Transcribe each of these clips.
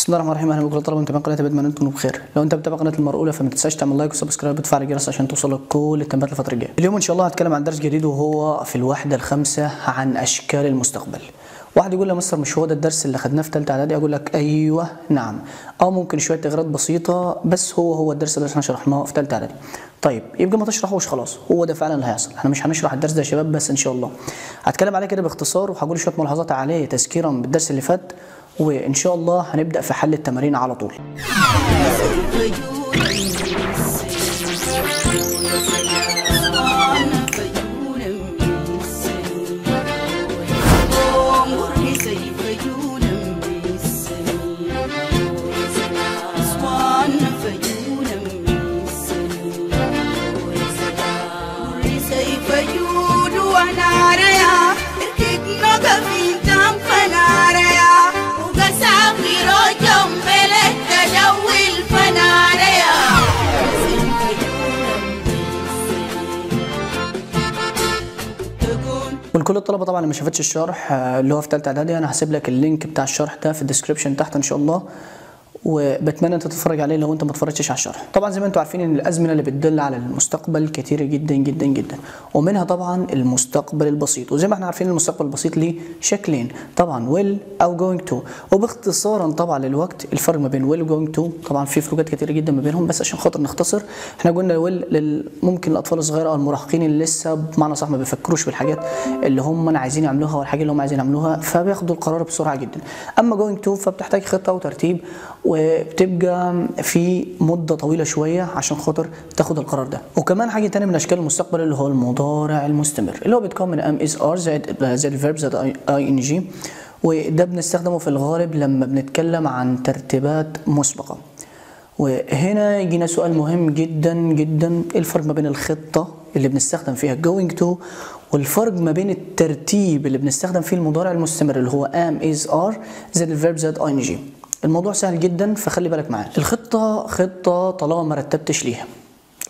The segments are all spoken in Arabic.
بسم الله الرحمن الرحيم اهلا بكم طلبه متابعين قناه باتمان انتم بخير لو انت متابع قناه المرؤوله فما تنساش تعمل لايك وسبسكرايب وتفعل الجرس عشان توصلك كل التنبيهات الفتره الجايه اليوم ان شاء الله هتكلم عن درس جديد وهو في الوحده الخامسه عن اشكال المستقبل واحد يقول لي مستر مش هو ده الدرس اللي خدناه في ثالثه اعدادي اقول لك ايوه نعم او ممكن شويه تغييرات بسيطه بس هو هو الدرس اللي احنا شرحناه في ثالثه اعدادي طيب يبقى ما تشرحوش خلاص هو ده فعلا اللي هيحصل احنا مش هنشرح الدرس ده يا شباب بس ان شاء الله هتكلم عليه كده باختصار وهقول شويه ملاحظات عليه تذكيرا بالدرس اللي فات وان شاء الله هنبدا في حل التمارين على طول الطلبه طبعا اللي ما شافتش الشرح آه، اللي هو في ثالثه اعدادي انا هسيب لك اللينك بتاع الشرح ده في الديسكربشن تحت ان شاء الله وبتمنى انت تتفرج عليه لو انت ما اتفرجتش على الشرح طبعا زي ما انتم عارفين ان الازمنه اللي بتدل على المستقبل كتيره جدا جدا جدا ومنها طبعا المستقبل البسيط وزي ما احنا عارفين المستقبل البسيط ليه شكلين طبعا ويل او جوينج تو وباختصارا طبعا للوقت الفرق ما بين ويل وجوينج تو طبعا في فروقات كتيره جدا ما بينهم بس عشان خاطر نختصر احنا قلنا ويل ممكن الاطفال الصغيره او المراهقين اللي لسه بمعنى صح ما بيفكروش بالحاجات اللي هم عايزين يعملوها والحاجات اللي هم عايزين يعملوها فبياخدوا القرار بسرعه جدا اما جوينج تو فبتحتاج خطه وترتيب وبتبقى في مده طويله شويه عشان خاطر تاخد القرار ده وكمان حاجه ثانيه من اشكال المستقبل اللي هو المضارع المستمر اللي هو بيتكون من ام اس ار زائد زائد فيرب زائد اي ان جي وده بنستخدمه في الغالب لما بنتكلم عن ترتيبات مسبقه وهنا يجينا سؤال مهم جدا جدا الفرق ما بين الخطه اللي بنستخدم فيها going to والفرق ما بين الترتيب اللي بنستخدم فيه المضارع المستمر اللي هو am is are زائد الفيرب زائد ing الموضوع سهل جدا فخلي بالك معاه الخطه خطه طالما ما رتبتش ليها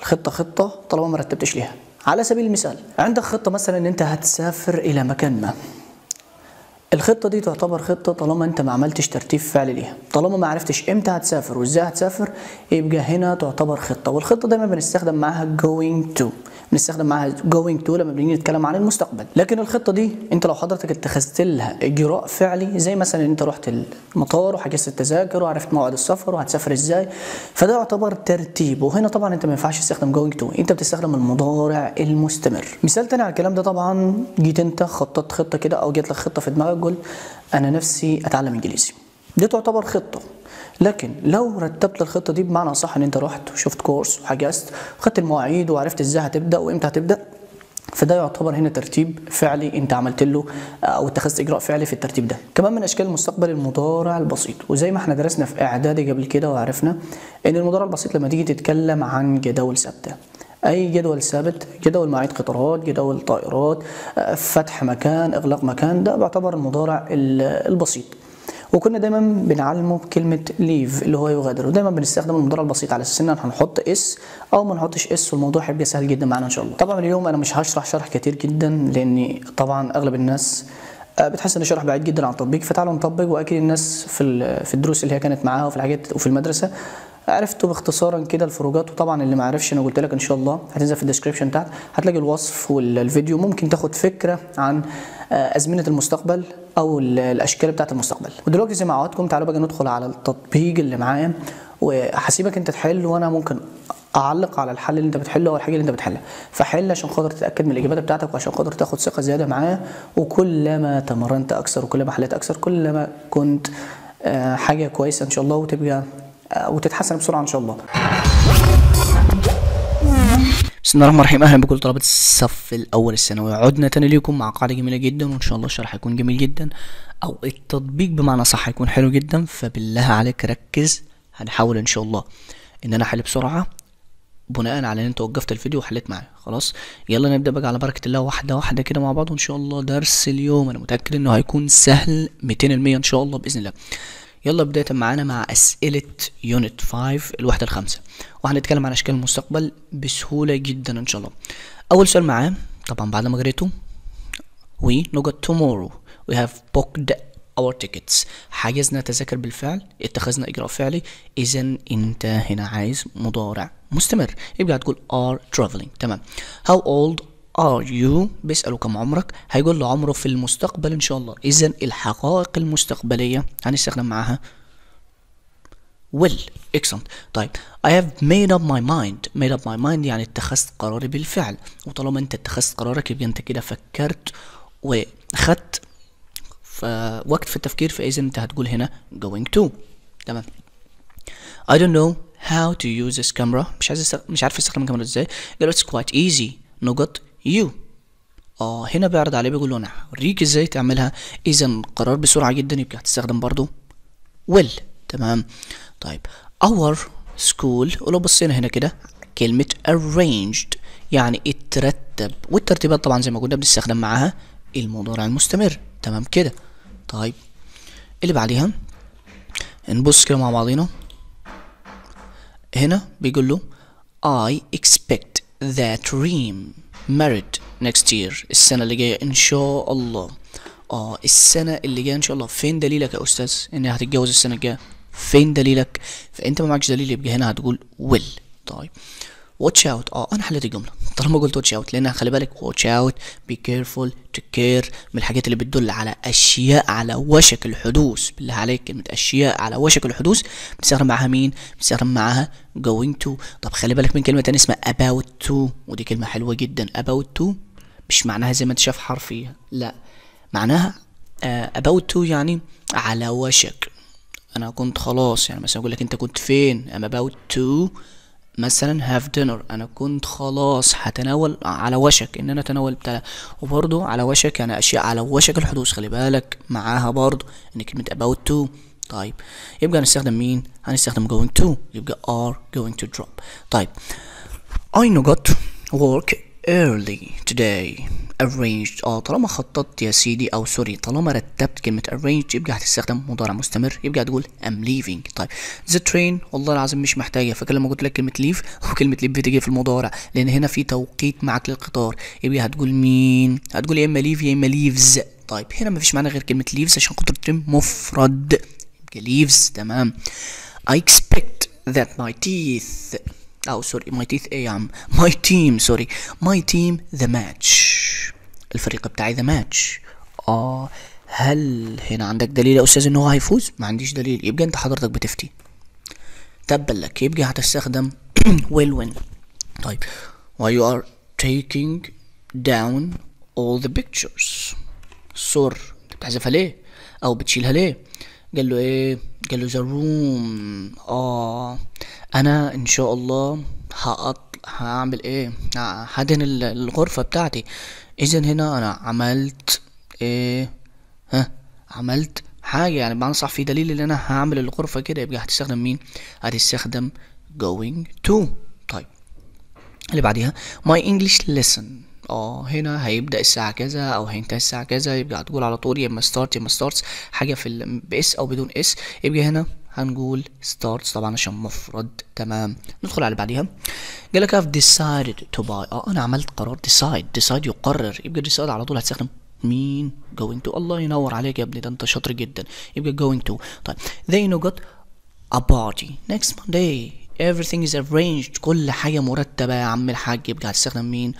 الخطه خطه طالما ما رتبتش ليها على سبيل المثال عندك خطه مثلا ان انت هتسافر الى مكان ما الخطه دي تعتبر خطه طالما انت ما عملتش ترتيب فعلي ليها طالما ما عرفتش امتى هتسافر وازاي هتسافر يبقى هنا تعتبر خطه والخطه دايما بنستخدم معاها going to بنستخدم معاها جوينج تو لما بنيجي نتكلم عن المستقبل لكن الخطه دي انت لو حضرتك اتخذت لها اجراء فعلي زي مثلا انت رحت المطار وحجزت التذاكر وعرفت موعد السفر وهتسافر ازاي فده يعتبر ترتيب وهنا طبعا انت ما ينفعش تستخدم جوينج تو انت بتستخدم المضارع المستمر مثال تاني على الكلام ده طبعا جيت انت خططت خطه كده او جات لك خطه في دماغك قلت انا نفسي اتعلم انجليزي دي تعتبر خطه لكن لو رتبت الخطه دي بمعنى صح ان انت رحت وشفت كورس وحجزت وخدت المواعيد وعرفت ازاي هتبدا وامتى هتبدا فده يعتبر هنا ترتيب فعلي انت عملت له او اتخذت اجراء فعلي في الترتيب ده كمان من اشكال المستقبل المضارع البسيط وزي ما احنا درسنا في اعدادي قبل كده وعرفنا ان المضارع البسيط لما تيجي تتكلم عن جداول ثابته اي جدول ثابت جدول مواعيد قطارات جدول طائرات آه، فتح مكان اغلاق مكان ده بيعتبر المضارع البسيط وكنا دايما بنعلمه بكلمه ليف اللي هو يغادر ودايما بنستخدم المضارع البسيط على اساس ان هنحط اس او ما نحطش اس والموضوع هيبقى سهل جدا معانا ان شاء الله طبعا اليوم انا مش هشرح شرح كتير جدا لان طبعا اغلب الناس آه، بتحس ان الشرح بعيد جدا عن التطبيق فتعالوا نطبق واكيد الناس في في الدروس اللي هي كانت معاها وفي الحاجات وفي المدرسه عرفتوا باختصارا كده الفروجات وطبعا اللي ما عرفش انا قلت لك ان شاء الله هتنزل في الديسكربشن تحت هتلاقي الوصف والفيديو ممكن تاخد فكره عن آه، ازمنه المستقبل او الاشكال بتاعه المستقبل ودلوقتي زي ما عودتكم تعالوا بقى ندخل على التطبيق اللي معايا وهسيبك انت تحل وانا ممكن اعلق على الحل اللي انت بتحله او الحاجه اللي انت بتحلها فحل عشان خاطر تتاكد من الاجابات بتاعتك وعشان خاطر تاخد ثقه زياده معايا وكلما تمرنت اكثر وكلما حليت اكثر كلما كنت آه، حاجه كويسه ان شاء الله وتبقى آه، وتتحسن بسرعه ان شاء الله بسم الله الرحمن الرحيم اهلا بكل طلبه الصف الاول الثانوي عدنا تاني ليكم مع قاعده جميله جدا وان شاء الله الشرح هيكون جميل جدا او التطبيق بمعنى صح هيكون حلو جدا فبالله عليك ركز هنحاول ان شاء الله ان انا احل بسرعه بناء على ان انت وقفت الفيديو وحليت معايا خلاص يلا نبدا بقى على بركه الله واحده واحده كده مع بعض وان شاء الله درس اليوم انا متاكد انه هيكون سهل 200% ان شاء الله باذن الله يلا بداية معانا مع أسئلة يونت 5 الوحدة الخامسة وهنتكلم عن أشكال المستقبل بسهولة جدا إن شاء الله أول سؤال معاه طبعا بعد ما قريته we no got tomorrow we have booked our tickets حجزنا تذاكر بالفعل اتخذنا إجراء فعلي إذا أنت هنا عايز مضارع مستمر يبقى هتقول are traveling تمام how old are you بيسأله كم عمرك هيقول له عمره في المستقبل إن شاء الله إذا الحقائق المستقبلية هنستخدم معاها will excellent طيب I have made up my mind made up my mind يعني اتخذت قراري بالفعل وطالما انت اتخذت قرارك يبقى انت كده فكرت وخدت وقت في التفكير فاذا انت هتقول هنا going to تمام I don't know how to use this camera مش عايز مش عارف استخدم الكاميرا ازاي قال it's quite easy نقط يو اه هنا بيعرض عليه بيقول له نعم. انا هوريك ازاي تعملها اذا قرار بسرعه جدا يبقى هتستخدم برضو will تمام طيب our school ولو بصينا هنا كده كلمة arranged يعني اترتب والترتيبات طبعا زي ما قلنا بنستخدم معاها المضارع المستمر تمام كده طيب اللي بعديها نبص كده مع بعضينا هنا بيقول له I expect that dream married next year السنة اللي جاية إن شاء الله اه السنة اللي جاية إن شاء الله فين دليلك يا أستاذ إن هتتجوز السنة الجاية فين دليلك فأنت ما معكش دليل يبقى هنا هتقول will طيب watch out اه أنا حليت الجملة طالما قلت واتش اوت لان خلي بالك واتش اوت بي كيرفول تو كير من الحاجات اللي بتدل على اشياء على وشك الحدوث بالله عليك كلمه اشياء على وشك الحدوث بنستخدم معاها مين بنستخدم معاها going to طب خلي بالك من كلمه ثانيه اسمها about to ودي كلمه حلوه جدا about to مش معناها زي ما انت شايف حرفيا لا معناها آه، about to يعني على وشك انا كنت خلاص يعني مثلا اقول لك انت كنت فين I'm about to مثلا هاف دينر انا كنت خلاص هتناول على وشك ان انا اتناول بتاع وبرضو على وشك يعني اشياء على وشك الحدوث خلي بالك معاها برضو ان كلمه about to طيب يبقى هنستخدم مين هنستخدم going to يبقى are going to drop طيب I know got work early today arranged اه طالما خططت يا سيدي او سوري طالما رتبت كلمه arranged يبقى هتستخدم مضارع مستمر يبقى هتقول I'm leaving طيب the train والله العظيم مش محتاجه فاكر لما قلت لك كلمه leave وكلمه leave بتيجي في المضارع لان هنا في توقيت معك للقطار يبقى هتقول مين هتقول يا اما leave يا اما leaves طيب هنا مفيش معنى غير كلمه leaves عشان قطر الترين مفرد يبقى leaves تمام I expect that my teeth او سوري ماي تيث ايه يا عم ماي تيم سوري ماي تيم ذا ماتش الفريق بتاعي ذا ماتش اه هل هنا عندك دليل يا استاذ ان هو هيفوز ما عنديش دليل يبقى انت حضرتك بتفتي تبا لك يبقى هتستخدم ويل وين طيب why you are taking down all the pictures الصور انت بتحذفها ليه او بتشيلها ليه قال له ايه قال له the room اه انا ان شاء الله هقط هعمل ايه هدهن الغرفة بتاعتي اذا هنا انا عملت ايه ها عملت حاجة يعني بمعنى صح في دليل ان انا هعمل الغرفة كده يبقى هتستخدم مين هتستخدم going to طيب اللي بعديها my english lesson اه هنا هيبدا الساعه كذا او هينتهي الساعه كذا يبقى هتقول على طول يا اما ستارت يا اما ستارتس حاجه في باس او بدون اس يبقى هنا هنقول starts طبعا عشان مفرد تمام ندخل على بعديها قال لك I've decided to buy اه انا عملت قرار decide decide يقرر يبقى decide على طول هتستخدم مين going to الله ينور عليك يا ابني ده انت شاطر جدا يبقى going to طيب they know got a party next Monday everything is arranged كل حاجة مرتبة يا عم الحاج يبقى هتستخدم مين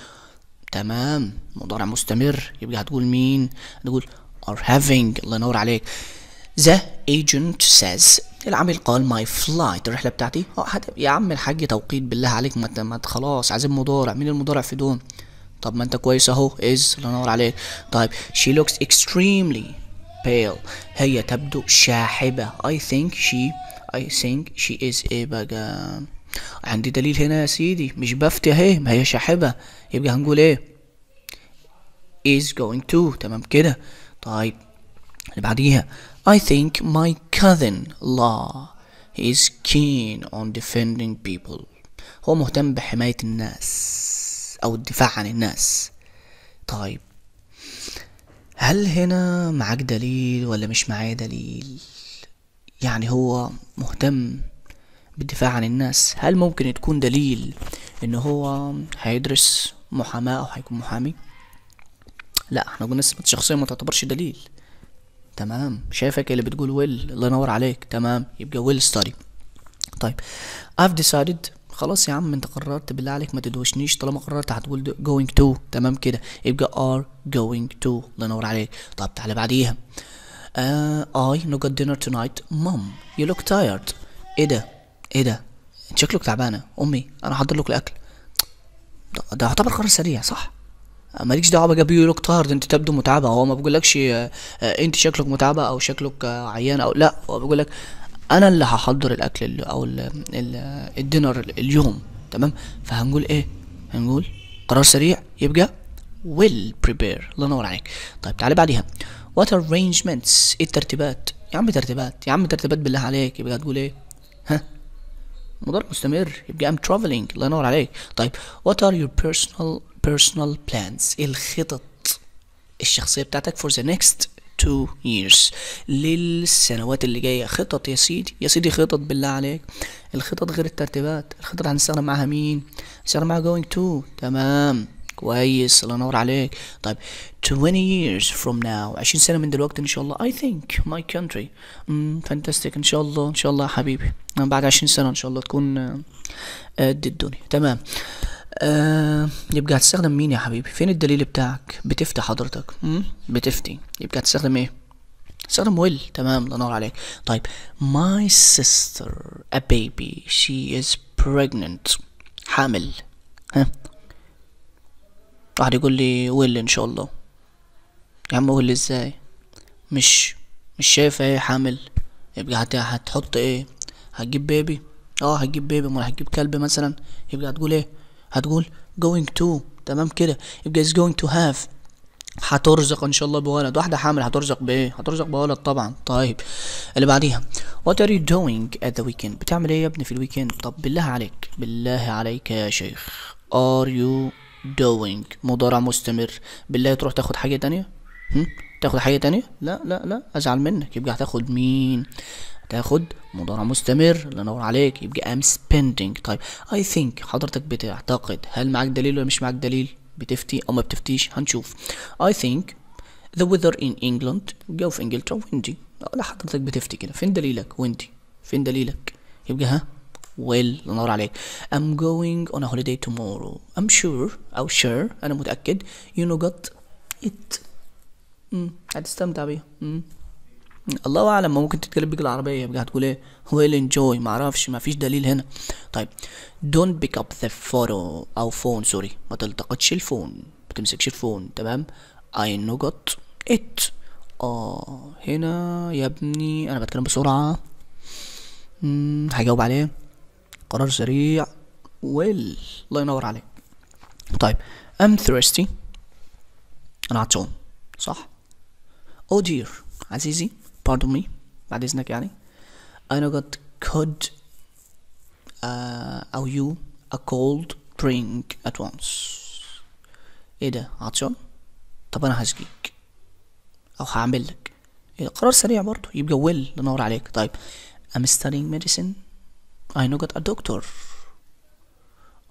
تمام مضارع مستمر يبقى هتقول مين هتقول are having الله ينور عليك The agent says العميل قال ماي فلايت الرحله بتاعتي اه يا عم الحاج توقيت بالله عليك ما خلاص عايزين مضارع مين المضارع في دون طب ما انت كويس اهو از الله ينور عليك طيب she looks extremely pale هي تبدو شاحبة I think she I think she is ايه بقى عندي دليل هنا يا سيدي مش بفتي اهي ما هي شاحبة يبقى هنقول ايه is going to تمام كده طيب اللي بعديها I think my cousin الله he is keen on defending people هو مهتم بحماية الناس أو الدفاع عن الناس طيب هل هنا معاك دليل ولا مش معايا دليل يعني هو مهتم بالدفاع عن الناس هل ممكن تكون دليل ان هو هيدرس محاماة او هيكون محامي لا احنا قلنا شخصية ما تعتبرش دليل تمام شايفك اللي بتقول ويل الله ينور عليك تمام يبقى ويل ستادي طيب I've decided خلاص يا عم انت قررت بالله عليك ما تدوشنيش طالما قررت هتقول going to تمام كده يبقى are going to الله ينور عليك طب تعالى بعديها uh, I no got dinner tonight mom you look tired ايه ده ايه ده انت شكلك تعبانه امي انا هحضر لك الاكل ده, ده يعتبر قرار سريع صح آه، ماليش دعوه بقى بيقول لك طارد انت تبدو متعبه هو ما بيقولكش آه، آه، انت شكلك متعبه او شكلك عيان او لا هو بيقولك انا اللي هحضر الاكل اللي او الدينر اليوم تمام فهنقول ايه هنقول قرار سريع يبقى will prepare الله ينور عليك طيب تعالى بعديها what arrangements ايه الترتيبات يا عم ترتيبات يا عم ترتيبات بالله عليك يبقى هتقول ايه ها مضارع مستمر يبقى I'm traveling الله ينور عليك طيب what are your personal personal plans الخطط الشخصية بتاعتك for the next two years للسنوات اللي جاية خطط يا سيدي يا سيدي خطط بالله عليك الخطط غير الترتيبات الخطط هنستخدم معاها مين هنستخدم معاها going to تمام كويس الله ينور عليك طيب 20 years from now 20 سنة من دلوقتي ان شاء الله I think my country mm, fantastic ان شاء الله ان شاء الله يا حبيبي بعد 20 سنة ان شاء الله تكون قد آه، الدنيا تمام آه يبقى هتستخدم مين يا حبيبي فين الدليل بتاعك بتفتي حضرتك بتفتي يبقى هتستخدم ايه استخدم ويل تمام الله ينور عليك طيب my sister a baby she is pregnant حامل ها واحد يقول لي ويل ان شاء الله يا عم ويل ازاي مش مش شايفه ايه حامل يبقى هت... هتحط ايه هتجيب بيبي اه هتجيب بيبي امال هتجيب كلب مثلا يبقى هتقول ايه هتقول going to تمام كده يبقى is going to have هترزق ان شاء الله بولد واحده حامل هترزق بايه هترزق بولد طبعا طيب اللي بعديها what are you doing at the weekend بتعمل ايه يا ابني في الويكند طب بالله عليك بالله عليك يا شيخ are you doing مضارع مستمر بالله تروح تاخد حاجه تانية هم؟ تاخد حاجه تانية لا لا لا ازعل منك يبقى هتاخد مين تاخد مضارع مستمر الله ينور عليك يبقى ام سبيندينج طيب اي ثينك حضرتك بتعتقد هل معاك دليل ولا مش معاك دليل بتفتي او ما بتفتيش هنشوف اي ثينك the weather in انجلاند الجو في انجلترا ويندي لا حضرتك بتفتي كده فين دليلك ويندي فين دليلك يبقى ها well الله ينور عليك ام جوينج اون ا هوليداي تومورو ام شور أو شير أنا متأكد يو نو جت ات هتستمتع بيها الله اعلم ما ممكن تتكلم بيك العربيه بقى هتقول ايه ويل انجوي إيه معرفش مفيش دليل هنا طيب دونت بيك اب ذا فوتو او فون سوري ما تلتقطش الفون ما تمسكش الفون تمام اي نو جوت ات اه هنا يا ابني انا بتكلم بسرعه هجاوب عليه قرار سريع ويل الله ينور عليك طيب ام ثريستي أنا عطشان صح؟ Oh دير عزيزي pardon me بعد إذنك يعني I know that could uh, or you a cold drink at once إيه ده عطشان طب أنا هسجيك أو هعمل لك إيه قرار سريع برضه يبقى ويل لنور عليك طيب I'm studying medicine I know got a doctor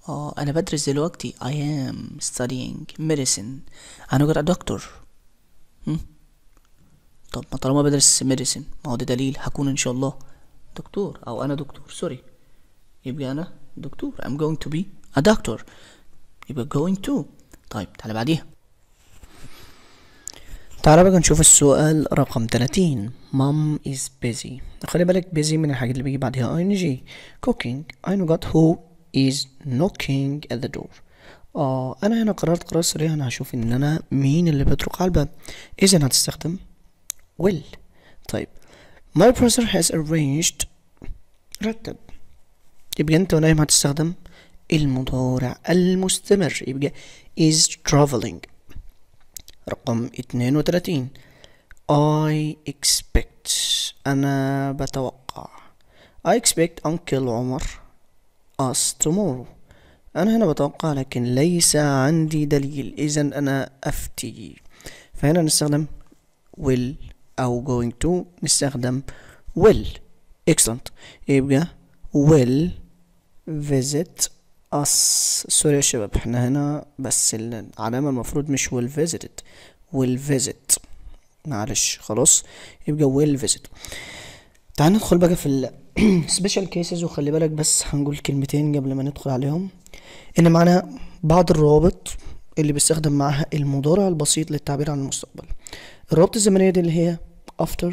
اه انا بدرس دلوقتي I am studying medicine I know got a doctor م? طب ما طالما بدرس ميديسن ما هو ده دليل هكون ان شاء الله دكتور او انا دكتور سوري يبقى انا دكتور I'm going to be a doctor يبقى going to طيب تعالى بعديها تعالى بقى نشوف السؤال رقم 30 مام از بيزي خلي بالك بيزي من الحاجات اللي بيجي بعدها ing cooking I know got who is knocking at the door اه انا هنا قررت قرار سريع انا هشوف ان انا مين اللي بيطرق على الباب اذا هتستخدم will طيب my brother has arranged رتب يبقى انت ونايم هتستخدم المضارع المستمر يبقى is traveling رقم اتنين وتلاتين I expect أنا بتوقع I expect uncle عمر us tomorrow أنا هنا بتوقع لكن ليس عندي دليل إذا أنا أفتي فهنا نستخدم will أو going to نستخدم will excellent يبقى will visit us سوري يا شباب احنا هنا بس العلامة المفروض مش will visit it. will visit معلش خلاص يبقى will visit تعال ندخل بقى في السبيشال كيسز وخلي بالك بس هنقول كلمتين قبل ما ندخل عليهم ان معنا بعض الروابط اللي بيستخدم معها المضارع البسيط للتعبير عن المستقبل الروابط الزمنية دي اللي هي after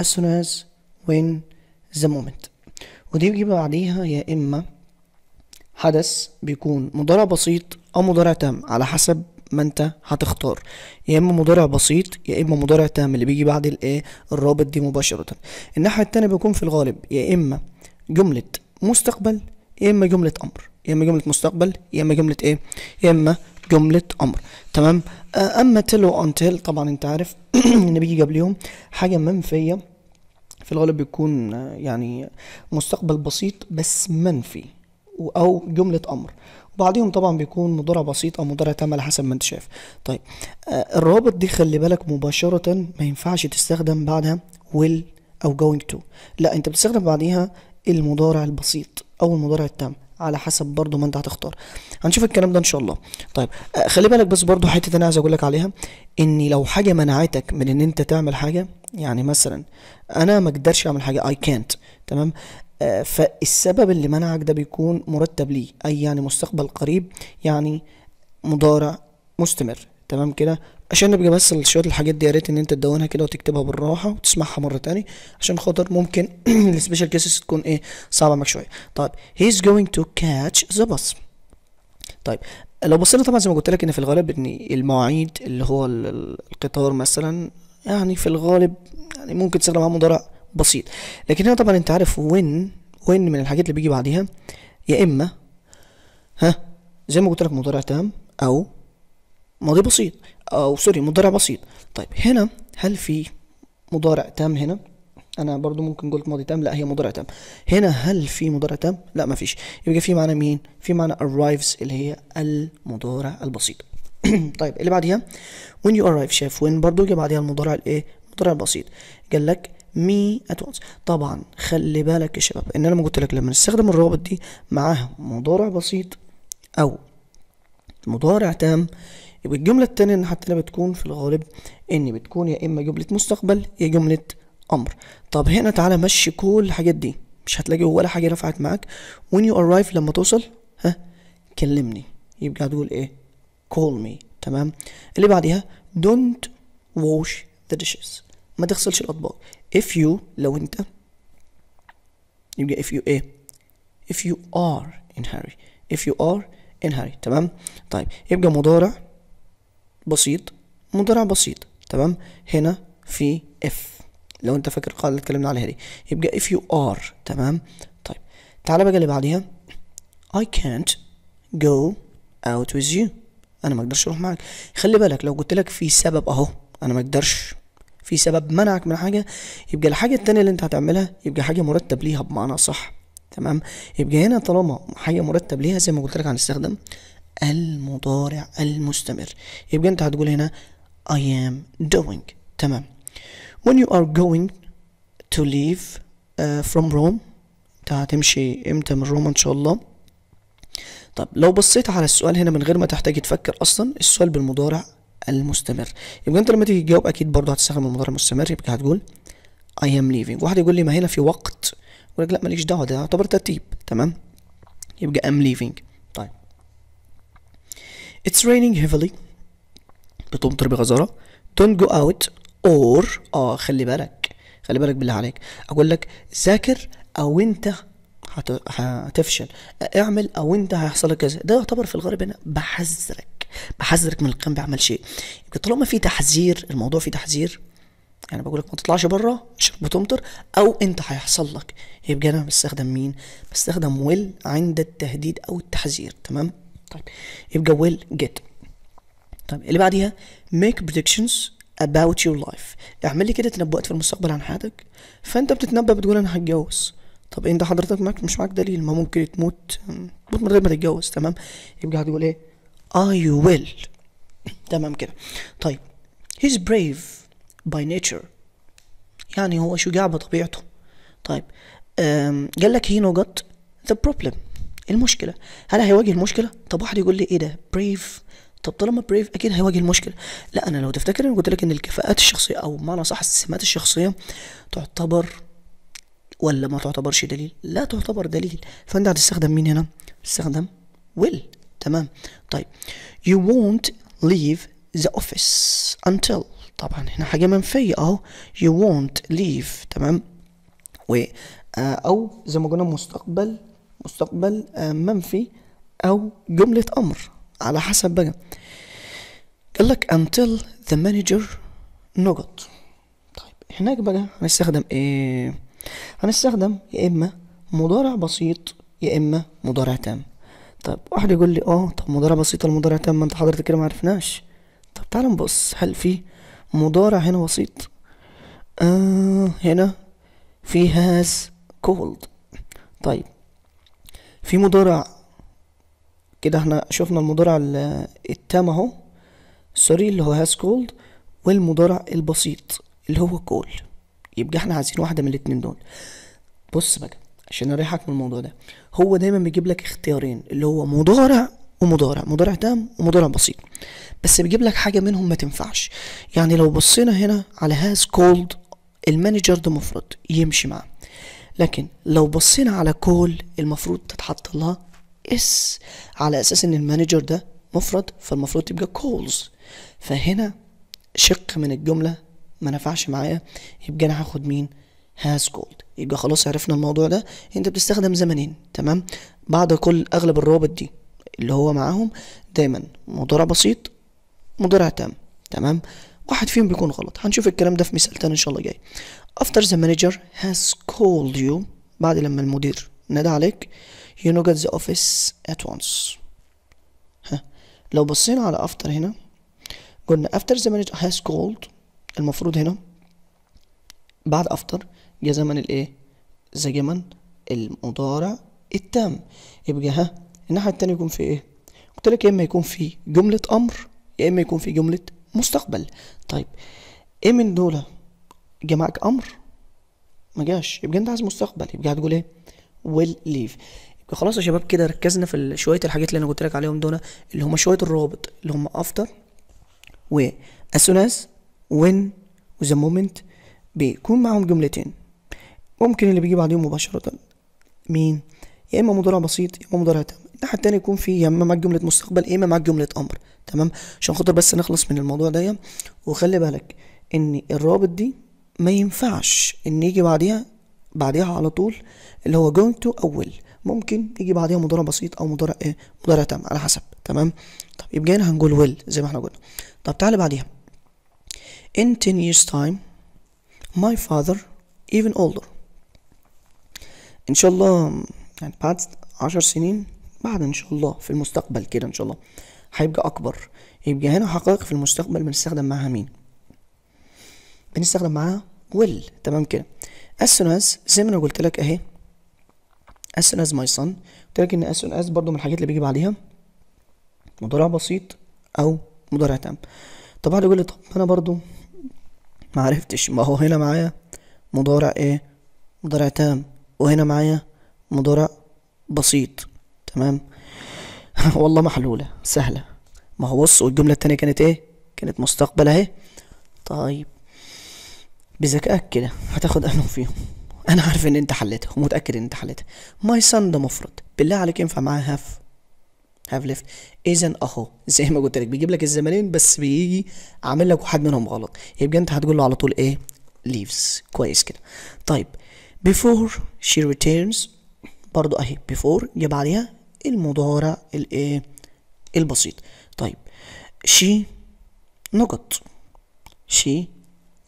as soon as when the moment ودي بيجي بعديها يا إما حدث بيكون مضارع بسيط أو مضارع تام على حسب ما انت هتختار يا اما مضارع بسيط يا اما مضارع تام اللي بيجي بعد الايه الرابط دي مباشره الناحيه التانية بيكون في الغالب يا اما جمله مستقبل يا اما جمله امر يا اما جمله مستقبل يا اما جمله ايه يا اما جمله امر تمام آه، اما تل وانتل طبعا انت عارف ان بيجي قبليهم حاجه منفيه في الغالب بيكون آه، يعني مستقبل بسيط بس منفي او جمله امر وبعديهم طبعا بيكون مضارع بسيط او مضارع تام على حسب ما انت شايف طيب آه، الرابط دي خلي بالك مباشره ما ينفعش تستخدم بعدها will او going to لا انت بتستخدم بعديها المضارع البسيط او المضارع التام على حسب برضو ما انت هتختار هنشوف الكلام ده ان شاء الله طيب آه، خلي بالك بس برضو حته انا عايز اقول لك عليها ان لو حاجه منعتك من ان انت تعمل حاجه يعني مثلا انا ما اقدرش اعمل حاجه اي كانت تمام آه، فالسبب اللي منعك ده بيكون مرتب ليه اي يعني مستقبل قريب يعني مضارع مستمر تمام كده عشان نبقى بس شويه الحاجات دي يا ريت ان انت تدونها كده وتكتبها بالراحه وتسمعها مره تاني عشان خاطر ممكن السبيشال كيسز تكون ايه صعبه معاك شويه طيب هي از جوينج تو كاتش ذا باص طيب لو بصينا طبعا زي ما قلت لك ان في الغالب ان المواعيد اللي هو القطار مثلا يعني في الغالب يعني ممكن تستخدم معاه مضارع بسيط لكن هنا طبعا انت عارف وين وين من الحاجات اللي بيجي بعديها يا اما ها زي ما قلت لك مضارع تام او ماضي بسيط او سوري مضارع بسيط طيب هنا هل في مضارع تام هنا انا برضو ممكن قلت ماضي تام لا هي مضارع تام هنا هل في مضارع تام لا ما فيش يبقى في معنى مين في معنى arrives اللي هي المضارع البسيط طيب اللي بعديها when you arrive شاف when برضو جه بعديها المضارع الايه المضارع البسيط قال لك مي ات وانس طبعا خلي بالك يا شباب ان انا ما قلت لك لما نستخدم الروابط دي معاها مضارع بسيط او مضارع تام يبقى الجملة التانية اللي حطينا بتكون في الغالب ان بتكون يا اما جملة مستقبل يا جملة امر طب هنا تعالى مشي كل الحاجات دي مش هتلاقي ولا حاجة رفعت معاك when you arrive لما توصل ها كلمني يبقى هتقول ايه call me تمام اللي بعديها don't wash the dishes ما تغسلش الاطباق if you لو انت يبقى if you ايه if you are in hurry if you are in hurry تمام طيب يبقى مضارع بسيط مضارع بسيط تمام هنا في اف لو انت فاكر القاعده اللي اتكلمنا عليها دي يبقى اف يو ار تمام طيب تعالى بقى اللي بعديها اي كانت جو اوت ويز يو انا ما اقدرش اروح معاك خلي بالك لو قلت لك في سبب اهو انا ما اقدرش في سبب منعك من حاجه يبقى الحاجه الثانيه اللي انت هتعملها يبقى حاجه مرتب ليها بمعنى صح تمام يبقى هنا طالما حاجه مرتب ليها زي ما قلت لك هنستخدم المضارع المستمر يبقى انت هتقول هنا I am doing تمام when you are going to leave uh, from Rome انت هتمشي امتى من روما ان شاء الله طب لو بصيت على السؤال هنا من غير ما تحتاج تفكر اصلا السؤال بالمضارع المستمر يبقى انت لما تيجي تجاوب اكيد برضه هتستخدم المضارع المستمر يبقى هتقول I am leaving واحد يقول لي ما هنا في وقت يقول لك لا ماليش دعوه ده يعتبر ترتيب تمام يبقى I'm leaving It's raining heavily بتمطر بغزارة Don't go out or اه خلي بالك خلي بالك بالله عليك اقول لك ذاكر او انت هتفشل اعمل او انت هيحصل لك كذا ده يعتبر في الغرب هنا بحذرك بحذرك من القيام بعمل شيء طالما في تحذير الموضوع فيه تحذير يعني بقول لك ما تطلعش بره بتمطر او انت هيحصل لك يبقى انا بستخدم مين بستخدم ويل عند التهديد او التحذير تمام طيب يبقى will get طيب اللي بعديها make predictions about your life اعمل لي كده تنبؤات في المستقبل عن حياتك فانت بتتنبأ بتقول انا هتجوز طب إيه، انت حضرتك معك مش معاك دليل ما ممكن تموت تموت من غير ما تتجوز تمام يبقى هتقول ايه I will تمام كده طيب he's brave by nature يعني هو شجاع بطبيعته طيب قال لك he no got the problem المشكله هل هيواجه المشكله طب واحد يقول لي ايه ده بريف طب طالما بريف اكيد هيواجه المشكله لا انا لو تفتكر انا قلت لك ان الكفاءات الشخصيه او بمعنى صح السمات الشخصيه تعتبر ولا ما تعتبرش دليل لا تعتبر دليل فانت هتستخدم مين هنا استخدم will تمام طيب you won't leave the office until طبعا هنا حاجة منفية اهو you won't leave تمام و آه، او زي ما قلنا مستقبل مستقبل آه، منفي أو جملة أمر على حسب بقى قال لك until the manager نقط طيب هناك بقى هنستخدم ايه هنستخدم يا اما مضارع بسيط يا اما مضارع تام طيب واحد يقول لي اه طب مضارع بسيط المضارع تام ما انت حضرتك كده ما عرفناش طب تعال نبص هل في مضارع هنا بسيط آه هنا في هاز كولد طيب في مضارع كده احنا شفنا المضارع التام اهو سوري اللي هو هاز كولد والمضارع البسيط اللي هو كول يبقى احنا عايزين واحده من الاتنين دول بص بقى عشان اريحك من الموضوع ده هو دايما بيجيب لك اختيارين اللي هو مضارع ومضارع مضارع تام ومضارع بسيط بس بيجيب لك حاجه منهم ما تنفعش يعني لو بصينا هنا على هاز كولد المانجر ده مفرد يمشي معاه لكن لو بصينا على كول المفروض تتحط لها اس على اساس ان المانجر ده مفرد فالمفروض تبقى كولز فهنا شق من الجمله ما نفعش معايا يبقى انا هاخد مين هاز كولد يبقى خلاص عرفنا الموضوع ده انت بتستخدم زمنين تمام بعد كل اغلب الروابط دي اللي هو معاهم دايما مضارع بسيط مضارع تام تمام واحد فيهم بيكون غلط هنشوف الكلام ده في مثال تاني ان شاء الله جاي after the manager has called you بعد لما المدير نادى عليك you know get the office at once لو بصينا على after هنا قلنا after the manager has called المفروض هنا بعد after جه زمن الايه زمن المضارع التام يبقى ها الناحية التانية يكون في ايه قلت لك يا اما يكون في جملة امر يا اما يكون في جملة مستقبل طيب ايه من دول جه معاك امر ما جاش يبقى انت عايز مستقبل يبقى هتقول ايه ويل ليف يبقى خلاص يا شباب كده ركزنا في شويه الحاجات اللي انا قلت لك عليهم دول اللي هم شويه الروابط اللي هم افتر و as soon as when وذا مومنت بيكون معاهم جملتين ممكن اللي بيجي بعديهم مباشره مين يا اما مضارع بسيط يا اما مضارع تام الناحيه التانية يكون في يا اما معاك جمله مستقبل يا اما معاك جمله امر تمام عشان خاطر بس نخلص من الموضوع ده وخلي بالك ان الرابط دي ما ينفعش ان يجي بعديها بعديها على طول اللي هو going to او will ممكن يجي بعديها مضارع بسيط او مضارع ايه مضارع تام على حسب تمام طب يبقى هنا هنقول will زي ما احنا قلنا طب تعالى بعديها in 10 years time my father even older ان شاء الله يعني بعد عشر سنين بعد ان شاء الله في المستقبل كده ان شاء الله هيبقى اكبر يبقى هنا حقائق في المستقبل بنستخدم معاها مين بنستخدم معاها will تمام كده as soon as زي ما انا قلت لك اهي as soon as my son قلت لك ان as soon as برضو من الحاجات اللي بيجي بعديها مضارع بسيط او مضارع تام طب واحد يقول لي طب انا برضو ما عرفتش ما هو هنا معايا مضارع ايه مضارع تام وهنا معايا مضارع بسيط تمام والله محلولة سهلة ما هو بص والجملة التانية كانت ايه كانت مستقبل اهي طيب بذكائك كده هتاخد انهم فيهم انا عارف ان انت حلتها ومتاكد ان انت حلتها ماي سان ده مفرد بالله عليك ينفع معاه هاف هاف ليفت اذا اهو زي ما قلت لك بيجيب لك الزمانين بس بيجي عامل لك واحد منهم غلط يبقى انت هتقول له على طول ايه ليفز كويس كده طيب بيفور شي ريتيرنز برضو اهي بيفور جه بعديها المضارع الايه البسيط طيب شي نقط شي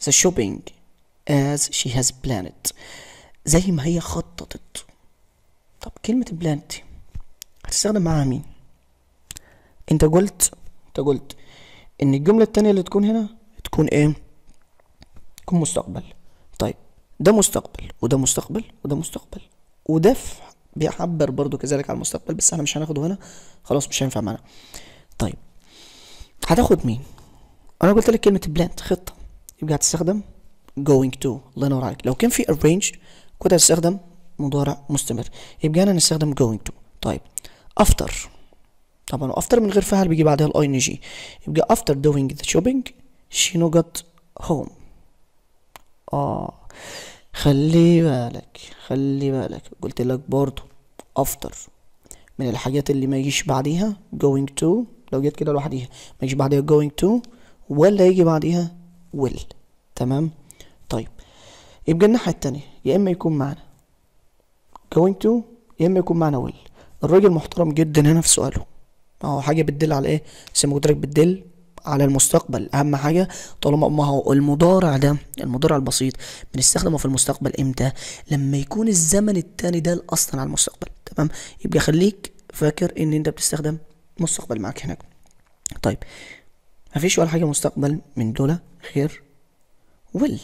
ذا شوبينج as she has planned زي ما هي خططت طب كلمة planned دي هتستخدم معاها مين انت قلت انت قلت ان الجملة التانية اللي تكون هنا تكون ايه تكون مستقبل طيب ده مستقبل وده مستقبل وده مستقبل ودف بيعبر برضو كذلك على المستقبل بس احنا مش هناخده هنا خلاص مش هينفع معانا طيب هتاخد مين انا قلت لك كلمه بلانت خطه يبقى هتستخدم going to رايك لو كان في arranged كنت هستخدم مضارع مستمر يبقى هنا نستخدم going to طيب after طبعا after من غير فعل بيجي بعدها ال ing يبقى after doing the shopping she no got home اه خلي بالك خلي بالك قلت لك برضو after من الحاجات اللي ما يجيش بعديها going to لو جت كده لوحديها ما يجيش بعديها going to ولا يجي بعديها will تمام طيب يبقى الناحية التانية يا إما يكون معنا going to يا إما يكون معنا will الراجل محترم جدا هنا في سؤاله هو حاجة بتدل على إيه؟ سمو مدرك بتدل على المستقبل أهم حاجة طالما ما هو المضارع ده المضارع البسيط بنستخدمه في المستقبل إمتى؟ لما يكون الزمن التاني ده أصلا على المستقبل تمام يبقى خليك فاكر إن أنت بتستخدم مستقبل معاك هناك طيب مفيش ولا حاجة مستقبل من دول غير will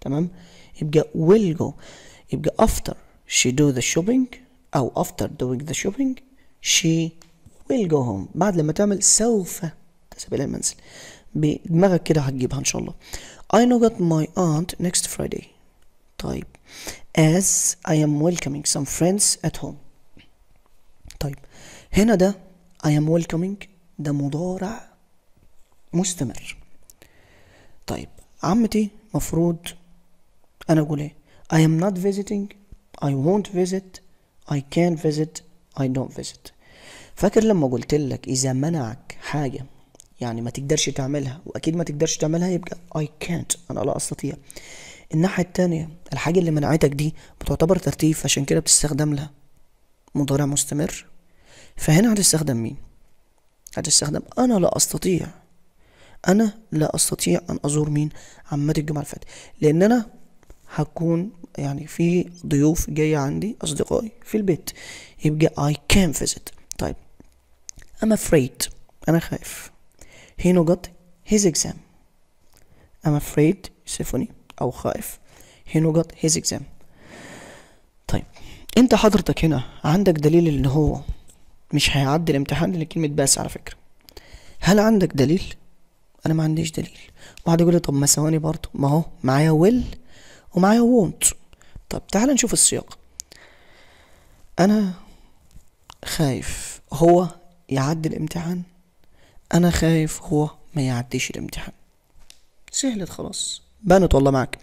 تمام يبقى will go يبقى after she do the shopping أو after doing the shopping she will go home بعد لما تعمل سوف تذهب إلى المنزل بدماغك كده هتجيبها إن شاء الله I know got my aunt next Friday طيب as I am welcoming some friends at home طيب هنا ده I am welcoming ده مضارع مستمر طيب عمتي مفروض انا اقول ايه I am not visiting I won't visit I can't visit I don't visit فاكر لما قلت لك اذا منعك حاجه يعني ما تقدرش تعملها واكيد ما تقدرش تعملها يبقى I can't انا لا استطيع الناحيه التانية الحاجه اللي منعتك دي بتعتبر ترتيب عشان كده بتستخدم لها مضارع مستمر فهنا هتستخدم مين هتستخدم انا لا استطيع انا لا استطيع ان ازور مين عمتي الجمعه اللي فاتت لان انا هكون يعني في ضيوف جاية عندي أصدقائي في البيت يبقى I can visit طيب I'm afraid أنا خايف he no got his exam I'm afraid سيفوني أو خايف he no got his exam طيب أنت حضرتك هنا عندك دليل إن هو مش هيعدي الامتحان لكلمة بس على فكرة هل عندك دليل؟ أنا ما عنديش دليل واحد يقول لي طب ما ثواني برضه ما هو معايا will ومعايا won't طب تعال نشوف السياق أنا خايف هو يعدي الامتحان أنا خايف هو ما يعديش الامتحان سهلت خلاص بانت والله معاك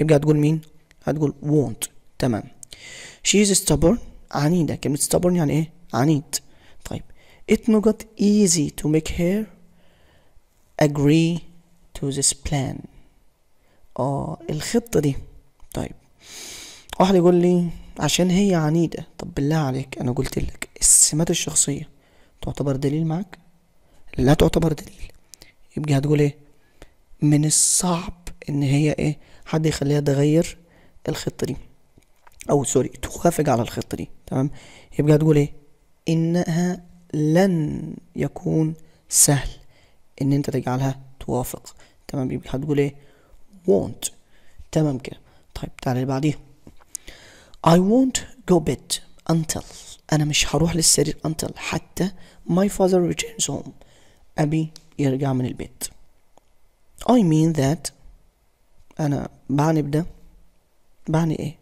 يبقى هتقول مين هتقول won't تمام she is stubborn عنيدة كلمة stubborn يعني ايه عنيد طيب it not easy to make her agree to this plan اه الخطة دي طيب واحد يقول لي عشان هي عنيدة طب بالله عليك أنا قلت لك السمات الشخصية تعتبر دليل معك لا تعتبر دليل يبقى هتقول ايه من الصعب ان هي ايه حد يخليها تغير الخطة دي او سوري تخافج على الخطة دي تمام يبقى هتقول ايه انها لن يكون سهل ان انت تجعلها توافق تمام يبقى هتقول ايه won't تمام كده طيب تعالى اللي بعديها I won't go bed until أنا مش هروح للسرير until حتى my father returns home أبي يرجع من البيت I mean that أنا بعني بده بعني إيه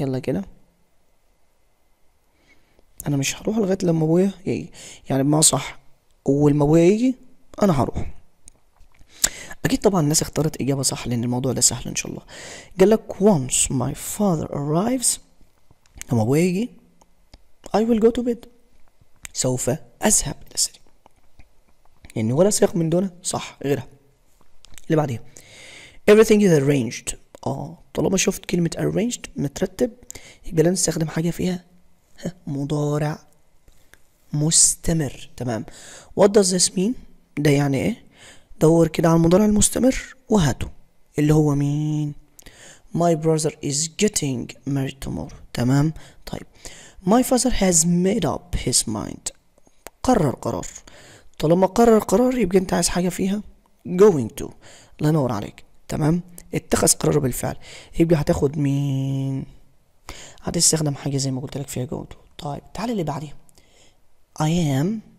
يلا كده أنا مش هروح لغاية لما أبويا يجي يعني بمعنى صح أول ما أبويا يجي أنا هروح أكيد طبعا الناس اختارت إجابة صح لأن الموضوع ده سهل إن شاء الله قال لك once my father arrives لما أبويا يجي I will go to bed سوف أذهب إلى السرير يعني ولا سياق من دونها صح غيرها اللي بعديها everything is arranged اه طالما شفت كلمة arranged مترتب يبقى لازم نستخدم حاجة فيها مضارع مستمر تمام what does this mean ده يعني ايه دور كده على المضارع المستمر وهاته اللي هو مين my brother is getting married tomorrow تمام طيب my father has made up his mind قرر قرار طالما قرر قرار يبقى انت عايز حاجه فيها going to الله ينور عليك تمام اتخذ قراره بالفعل يبقى هتاخد مين هتستخدم حاجه زي ما قلت لك فيها go to طيب تعالى اللي بعديها I am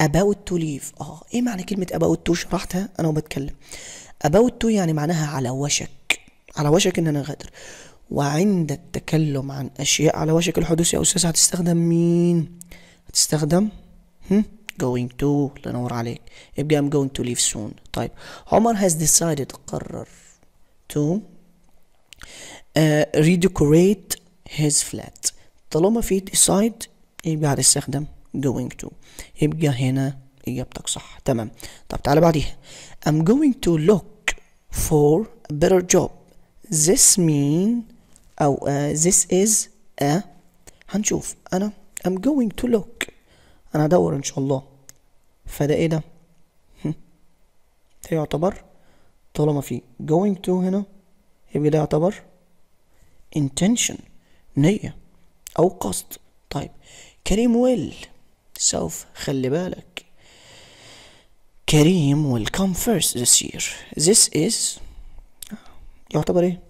about to leave اه ايه معنى كلمة about to شرحتها انا وبتكلم about to يعني معناها على وشك على وشك ان انا غادر وعند التكلم عن اشياء على وشك الحدوث يا استاذ هتستخدم مين هتستخدم هم going to الله ينور عليك يبقى I'm going to leave soon طيب عمر has decided قرر to uh, redecorate his flat طالما في decide يبقى هتستخدم going to يبقى هنا إجابتك صح تمام طب تعالى بعديها I'm going to look for a better job this mean أو uh, this is a هنشوف أنا I'm going to look أنا هدور إن شاء الله فده إيه ده؟ ده يعتبر طالما في going to هنا يبقى ده يعتبر intention نية أو قصد طيب كريم ويل سوف خلي بالك كريم will come first this year this is يعتبر ايه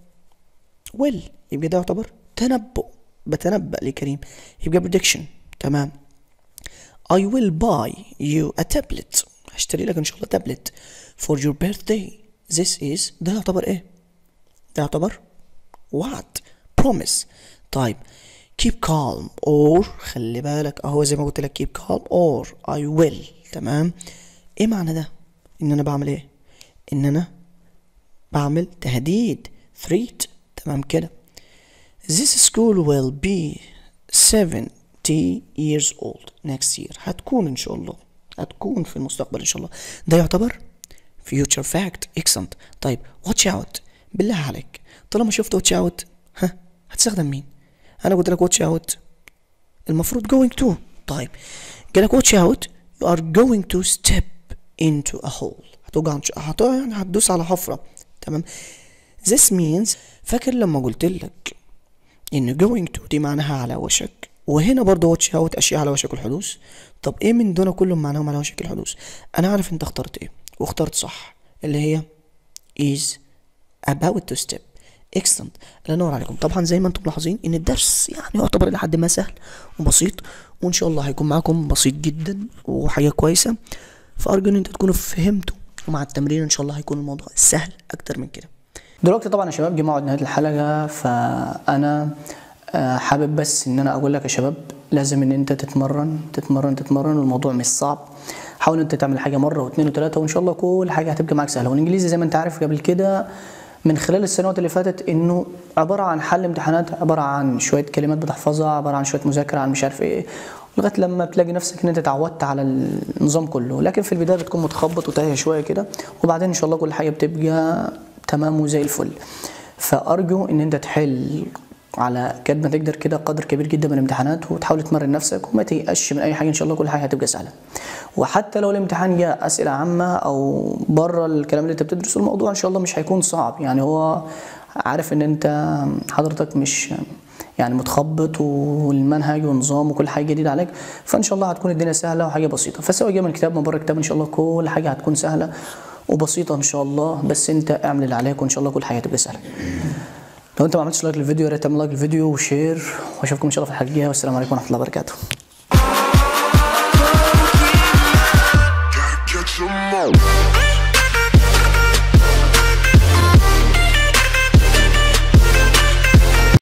will يبقى ده يعتبر تنبؤ بتنبأ لكريم يبقى prediction تمام I will buy you a tablet هشتري لك ان شاء الله tablet for your birthday this is ده يعتبر ايه ده يعتبر وعد promise طيب keep calm or خلي بالك اهو زي ما قلت لك keep calm or I will تمام ايه معنى ده ان انا بعمل ايه ان انا بعمل تهديد threat تمام كده this school will be 70 years old next year هتكون ان شاء الله هتكون في المستقبل ان شاء الله ده يعتبر future fact excellent طيب watch out بالله عليك طالما شفت watch out ها هتستخدم مين انا قلت لك واتش اوت المفروض جوينج تو طيب قال لك واتش اوت يو ار جوينج تو ستيب انتو ا هول هتقع هتقع يعني هتدوس على حفرة تمام this means فاكر لما قلت لك ان going to دي معناها على وشك وهنا برضه واتش اوت اشياء على وشك الحدوث طب ايه من دون كلهم معناهم على وشك الحدوث انا عارف انت اخترت ايه واخترت صح اللي هي is about to step اكستند الله ينور عليكم طبعا زي ما انتم ملاحظين ان الدرس يعني يعتبر الى حد ما سهل وبسيط وان شاء الله هيكون معاكم بسيط جدا وحاجه كويسه فارجو ان انت تكونوا فهمتوا ومع التمرين ان شاء الله هيكون الموضوع سهل اكتر من كده دلوقتي طبعا يا شباب جه موعد نهايه الحلقه فانا آه، حابب بس ان انا اقول لك يا شباب لازم ان انت تتمرن تتمرن تتمرن والموضوع مش صعب حاول انت تعمل حاجه مره واثنين وثلاثه وان شاء الله كل حاجه هتبقى معاك سهله والانجليزي زي ما انت عارف قبل كده من خلال السنوات اللي فاتت انه عباره عن حل امتحانات عباره عن شويه كلمات بتحفظها عباره عن شويه مذاكره عن مش عارف ايه لغايه لما بتلاقي نفسك ان انت اتعودت على النظام كله لكن في البدايه بتكون متخبط وتايه شويه كده وبعدين ان شاء الله كل حاجه بتبقى تمام وزي الفل فارجو ان انت تحل على قد ما تقدر كده قدر كبير جدا من الامتحانات وتحاول تمرن نفسك وما تيأسش من اي حاجه ان شاء الله كل حاجه هتبقى سهله وحتى لو الامتحان جاء اسئله عامه او بره الكلام اللي انت بتدرسه الموضوع ان شاء الله مش هيكون صعب يعني هو عارف ان انت حضرتك مش يعني متخبط والمنهج ونظام وكل حاجه جديده عليك فان شاء الله هتكون الدنيا سهله وحاجه بسيطه فسواء جاي من كتاب من بره الكتاب ان شاء الله كل حاجه هتكون سهله وبسيطه ان شاء الله بس انت اعمل اللي عليك وان شاء الله كل حاجه هتبقى سهله لو انت ما عملتش لايك للفيديو يا ريت تعمل لايك للفيديو وشير واشوفكم ان شاء الله في الحلقه الجايه والسلام عليكم ورحمه الله وبركاته